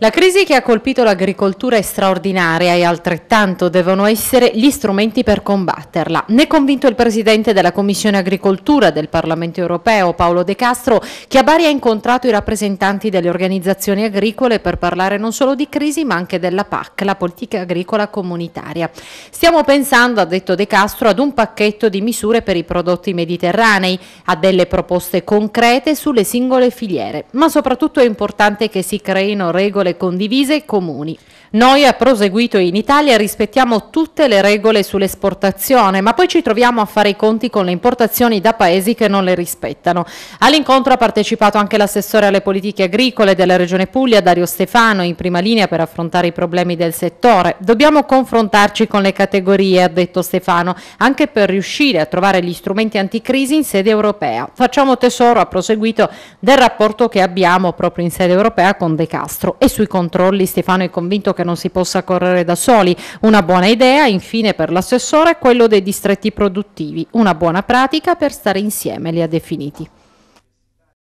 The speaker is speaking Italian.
La crisi che ha colpito l'agricoltura è straordinaria e altrettanto devono essere gli strumenti per combatterla. Ne è convinto il Presidente della Commissione Agricoltura del Parlamento Europeo, Paolo De Castro, che a Bari ha incontrato i rappresentanti delle organizzazioni agricole per parlare non solo di crisi ma anche della PAC, la politica agricola comunitaria. Stiamo pensando, ha detto De Castro, ad un pacchetto di misure per i prodotti mediterranei, a delle proposte concrete sulle singole filiere, ma soprattutto è importante che si creino regole regole condivise e comuni. Noi, ha proseguito in Italia, rispettiamo tutte le regole sull'esportazione, ma poi ci troviamo a fare i conti con le importazioni da paesi che non le rispettano. All'incontro ha partecipato anche l'assessore alle politiche agricole della Regione Puglia, Dario Stefano, in prima linea per affrontare i problemi del settore. Dobbiamo confrontarci con le categorie, ha detto Stefano, anche per riuscire a trovare gli strumenti anticrisi in sede europea. Facciamo tesoro, ha proseguito, del rapporto che abbiamo proprio in sede europea con De Castro e sui controlli Stefano è convinto che non si possa correre da soli. Una buona idea, infine, per l'assessore è quello dei distretti produttivi. Una buona pratica per stare insieme, li ha definiti.